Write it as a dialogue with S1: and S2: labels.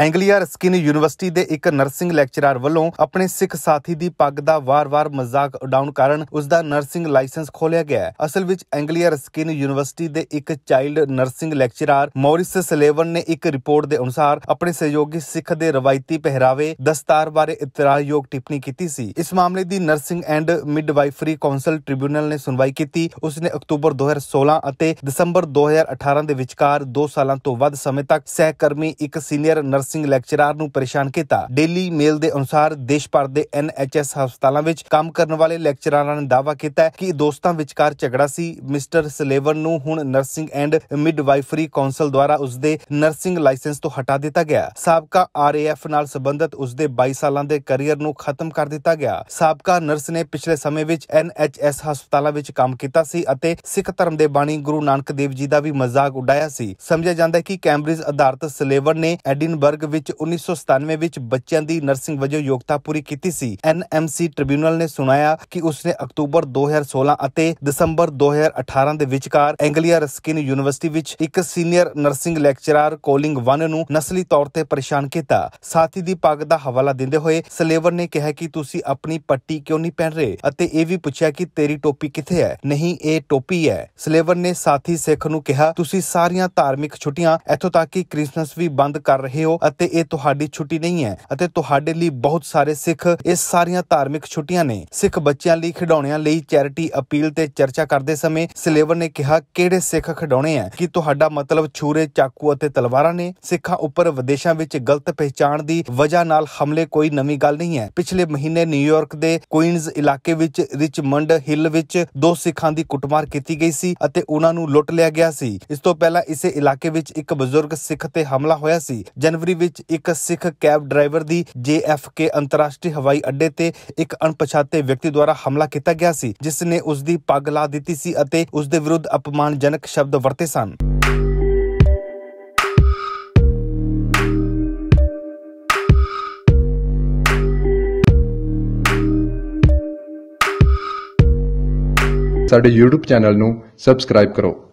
S1: ਐਂਗਲੀਆ Ruskin university ਦੇ ਇੱਕ nursing lecturer ਵੱਲੋਂ ਆਪਣੇ ਸਿੱਖ ਸਾਥੀ ਦੀ ਪੱਗ ਦਾ ਵਾਰ-ਵਾਰ ਮਜ਼ਾਕ ਉਡਾਉਣ ਕਾਰਨ ਉਸ ਦਾ ਨਰਸਿੰਗ ਲਾਇਸੈਂਸ ਖੋਲਿਆ ਗਿਆ ਅਸਲ ਵਿੱਚ ਐਂਗਲੀਆ ਰਸਕਿਨ ਯੂਨੀਵਰਸਿਟੀ ਦੇ ਇੱਕ child nursing lecturer Morris Slevin ਨੇ ਇੱਕ ਰਿਪੋਰਟ ਦੇ ਅਨੁਸਾਰ ਆਪਣੇ ਸਹਿਯੋਗੀ ਸਿੱਖ ਦੇ ਰਵਾਇਤੀ ਪਹਿਰਾਵੇ ਦਸਤਾਰ ਬਾਰੇ ਇਤਰਾਜ਼ਯੋਗ ਟਿੱਪਣੀ ਕੀਤੀ ਸੀ ਇਸ ਮਾਮਲੇ ਦੀ nursing and midwifery council tribunal ਨੇ ਸੁਣਵਾਈ ਕੀਤੀ ਉਸ ਨੇ ਅਕਤੂਬਰ 2016 ਅਤੇ ਦਸੰਬਰ 2018 ਦੇ ਵਿਚਕਾਰ 2 ਸਾਲਾਂ ਤੋਂ ਵੱਧ ਸਮੇਂ ਤੱਕ ਸਹਿਕਰਮੀ ਇੱਕ ਸੀਨੀਅਰ ਸਿੰਘ ਲੈਕਚਰਰ ਨੂੰ ਪਰੇਸ਼ਾਨ ਕੀਤਾ ਡੇਲੀ ਮੇਲ ਦੇ ਅਨੁਸਾਰ ਦੇਸ਼ ਭਰ ਦੇ ਐਨਐਚਐਸ ਹਸਪਤਾਲਾਂ ਵਿੱਚ ਕੰਮ ਕਰਨ ਵਾਲੇ ਲੈਕਚਰਰਾਂ ਨੇ ਦਾਅਵਾ ਕੀਤਾ ਕਿ ਦੋਸਤਾਂ ਵਿਚਕਾਰ ਝਗੜਾ ਸੀ ਮਿਸਟਰ ਸਲੇਵਨ ਨੂੰ ਹੁਣ ਨਰਸਿੰਗ ਐਂਡ ਮਿਡਵਾਈਫਰੀ ਕਾਉਂਸਲ ਦੁਆਰਾ ਉਸਦੇ ਨਰਸਿੰਗ ਲਾਇਸੈਂਸ ਤੋਂ ਹਟਾ ਦਿੱਤਾ ਗਿਆ ਸਾਬਕਾ ਆਰਏਐਫ ਨਾਲ ਸੰਬੰਧਿਤ ਉਸਦੇ 22 ਸਾਲਾਂ ਦੇ ਕੈਰੀਅਰ ਨੂੰ ਖਤਮ ਕਰ ਦਿੱਤਾ ਗਿਆ ਸਾਬਕਾ ਨਰਸ ਨੇ ਪਿਛਲੇ ਸਮੇਂ ਵਿੱਚ ਐਨਐਚਐਸ ਹਸਪਤਾਲਾਂ ਵਿੱਚ ਕੰਮ ਕੀਤਾ ਸੀ ਅਤੇ ਸਿੱਖ ਧਰਮ ਦੇ ਬਾਣੀ ਗੁਰੂ ਨਾਨਕ ਦੇਵ ਜੀ ਦਾ ਵੀ ਮਜ਼ਾਕ ਉਡਾਇਆ ਸੀ ਸਮਝਿਆ ਜਾਂਦਾ ਹੈ ਕਿ ਕੈਂਬਰਿਜ ਅਧਾਰਤ ਸਲੇਵਨ ਨੇ ਐਡਿਨਬਰ ਵਰਗ ਵਿੱਚ 1997 ਵਿੱਚ ਬੱਚਿਆਂ ਦੀ ਨਰਸਿੰਗ ਵਜੋਂ ਯੋਗਤਾ ਪੂਰੀ ਕੀਤੀ ਸੀ ਐਨਐਮਸੀ ਟ੍ਰਿਬਿਊਨਲ ਨੇ ਸੁਣਾਇਆ ਕਿ ਉਸਨੇ ਅਕਤੂਬਰ 2016 ਅਤੇ ਦਸੰਬਰ 2018 ਦੇ ਵਿਚਕਾਰ ਐਂਗਲੀਆ ਰਸਕਿਨ ਯੂਨੀਵਰਸਿਟੀ ਵਿੱਚ ਇੱਕ ਸੀਨੀਅਰ ਨਰਸਿੰਗ ਲੈਕਚਰਰ ਕੋਲਿੰਗ ਵਨ ਨੂੰ ਨਸਲੀ ਤੌਰ ਤੇ ਪਰੇਸ਼ਾਨ ਕੀਤਾ ਸਾਥੀ ਦੀ ਪੱਗ ਦਾ ਹਵਾਲਾ ਦਿੰਦੇ ਹੋਏ ਸਲੇਵਰ ਨੇ ਕਿਹਾ ਕਿ ਤੁਸੀਂ ਆਪਣੀ ਪੱਟੀ ਕਿਉਂ ਨਹੀਂ ਪਹਿਨ ਰਹੇ ਅਤੇ ਇਹ ਵੀ ਪੁੱਛਿਆ ਕਿ ਤੇਰੀ ਟੋਪੀ ਕਿੱਥੇ ਹੈ ਨਹੀਂ ਇਹ ਟੋਪੀ ਹੈ ਸਲੇਵਰ ਨੇ ਸਾਥੀ ਸਿੱਖ ਨੂੰ ਕਿਹਾ ਤੁਸੀਂ ਸਾਰੀਆਂ ਧਾਰਮਿਕ ਛੁੱਟੀਆਂ ਇੱਥੋਂ ਤੱਕ ਕਿ ਕ੍ਰਿਸਮਸ ਵੀ ਬੰਦ ਕਰ ਰਹੇ ਹੋ ਅਤੇ ਇਹ ਤੁਹਾਡੀ ਛੁੱਟੀ ਨਹੀਂ ਹੈ ਅਤੇ ਤੁਹਾਡੇ ਲਈ ਬਹੁਤ ਸਾਰੇ ਸਿੱਖ ਇਹ ਸਾਰੀਆਂ ਧਾਰਮਿਕ ਛੁੱਟੀਆਂ ਨੇ ਸਿੱਖ ਬੱਚਿਆਂ ਲਈ ਖਿਡੌਣਿਆਂ ਲਈ ਚੈਰਿਟੀ ਅਪੀਲ ਤੇ ਚਰਚਾ ਕਰਦੇ ਸਮੇਂ ਸਲੇਵਰ ਨੇ ਕਿਹਾ ਕਿਹੜੇ ਸਿੱਖ ਖਿਡੌਣੇ ਹੈ ਕਿ ਤੁਹਾਡਾ ਮਤਲਬ ਛੂਰੇ ਚਾਕੂ ਅਤੇ ਤਲਵਾਰਾਂ ਨੇ ਸਿੱਖਾਂ ਉੱਪਰ ਵਿਦੇਸ਼ਾਂ ਵਿੱਚ ਗਲਤ ਪਹਿਚਾਣ ਦੀ ਵਜ੍ਹਾ ਨਾਲ ਹਮਲੇ ਕੋਈ ਨਵੀਂ ਗੱਲ ਨਹੀਂ ਹੈ ਪਿਛਲੇ ਮਹੀਨੇ ਨਿਊਯਾਰਕ ਦੇ ਕੁਈਨਜ਼ ਇਲਾਕੇ ਵਿੱਚ ਰਿਚਮੰਡ ਹਿੱਲ ਵਿੱਚ ਦੋ ਸਿੱਖਾਂ ਦੀ ਕੁੱਟਮਾਰ ਕੀਤੀ ਗਈ ਸੀ ਅਤੇ ਉਹਨਾਂ ਨੂੰ ਲੁੱਟ ਲਿਆ ਗਿਆ ਸੀ ਇਸ ਤੋਂ ਪਹਿਲਾਂ ਇਸੇ ਇਲਾਕੇ ਵਿੱਚ ਇੱਕ ਬਜ਼ੁਰਗ ਸਿੱਖ ਤੇ ਹਮਲਾ ਹੋਇਆ ਸੀ ਜਨਵਰੀ ਵਿੱਚ ਇੱਕ ਸਿੱਖ ਕੈਬ ਡਰਾਈਵਰ ਦੀ ਜੇਐਫਕੇ ਅੰਤਰਰਾਸ਼ਟਰੀ ਹਵਾਈ ਅੱਡੇ ਤੇ ਇੱਕ ਅਣਪਛਾਤੇ ਵਿਅਕਤੀ ਦੁਆਰਾ ਹਮਲਾ ਕੀਤਾ ਗਿਆ ਸੀ ਜਿਸ ਨੇ ਉਸ ਦੀ ਪੱਗ ਲਾ ਦਿੱਤੀ ਸੀ ਅਤੇ ਉਸ ਦੇ ਵਿਰੁੱਧ ਅਪਮਾਨਜਨਕ ਸ਼ਬਦ ਵਰਤੇ ਸਨ ਸਾਡੇ YouTube ਚੈਨਲ ਨੂੰ ਸਬਸਕ੍ਰਾਈਬ ਕਰੋ